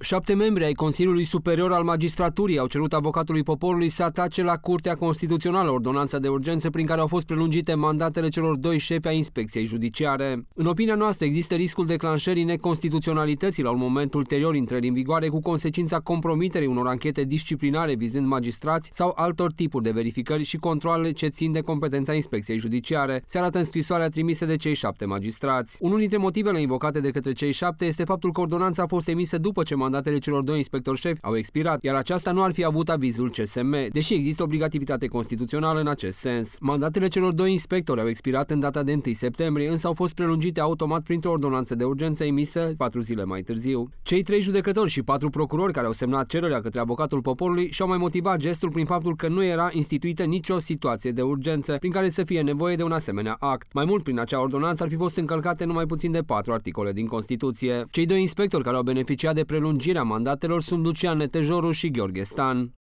Șapte membri ai Consiliului Superior al Magistraturii au cerut avocatului poporului să atace la Curtea Constituțională ordonanța de urgență prin care au fost prelungite mandatele celor doi șefi a inspecției judiciare. În opinia noastră, există riscul declanșării neconstituționalității la un moment ulterior intrării în vigoare cu consecința compromiterii unor anchete disciplinare vizând magistrați sau altor tipuri de verificări și controle ce țin de competența inspecției judiciare, se arată în scrisoarea trimisă de cei șapte magistrați. Unul dintre motivele invocate de către cei șapte este faptul că ordonanța a fost emisă după ce mandatul mandatele celor doi inspectori șefi au expirat, iar aceasta nu ar fi avut avizul CSM, deși există obligativitate constituțională în acest sens. Mandatele celor doi inspectori au expirat în data de 1 septembrie, însă au fost prelungite automat printr-o ordonanță de urgență emisă patru zile mai târziu. Cei trei judecători și patru procurori care au semnat cererea către avocatul poporului și-au mai motivat gestul prin faptul că nu era instituită nicio situație de urgență prin care să fie nevoie de un asemenea act. Mai mult, prin acea ordonanță ar fi fost încălcate numai puțin de patru articole din Constituție. Cei doi inspectori care au beneficiat de prelungire prelungirea mandatelor sunt Lucian Netejoru și Gheorghe Stan.